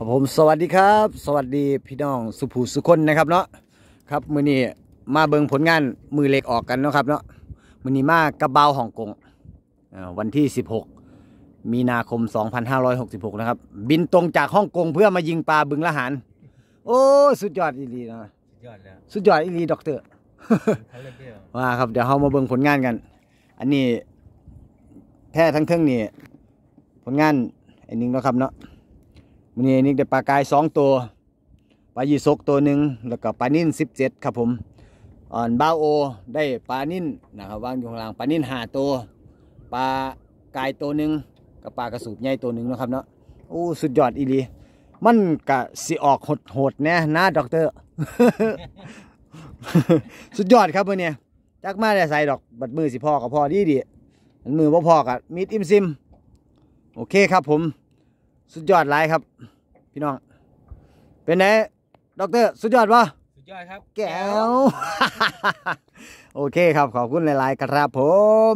ครับผมสวัสดีครับ สวัสดีพี่น้องสุภูสุคนนะครับ เนาะครับ มือนี้มาเบิงผลงานมือเล็กออกกันเนาะครับ เนาะมือนี้มากระเบาห่องกงวันที่ 16 มีนาคม 2566นะครับ บินตรงจากฮ่องกงเพื่อมายิงปลาบึงละหานโอ้สุดยอดอีลีนะสุดยอดลสุดยอดีลีด็อกเตอร์ว่าครับเดี๋ยวเรามาเบิงผลงานกัน อันนี้แท้ทั้งเครื่องนี่ผลงานอันนึงนะครับเนาะมนนี้นี่ได้ปลากายสองตัวปลายีซกตัวหนึ่งแล้วก็ปลานิ่นสิบเจ็ดครับผมอ่อนบ้าโอได้ปลานิ่นนะครับวางอยู่ข้างล่างปลานิ่นหาตัวปลากายตัวหนึ่งกับปลากระสูบใหญ่ตัวหนึ่งนะครับเนาะโอ้สุดยอดอีลีมันกะสิออกหดหดแน่นะด็อกเตอร์สุดยอดครับเมื่อนี้จักมาได้ใส่ดอกบัดมือสิพ่อกับพ่อดีดีมือพ่อพ่อกับมีดอิมซิมโอเคครับผมสุดยอดไลฟ์ครับ พี่น้องเป็นไงด็อกเตอร์ สุดยอดปะสุดยอดครับ แก้ว โอเคครับขอบคุณหลายๆครับผม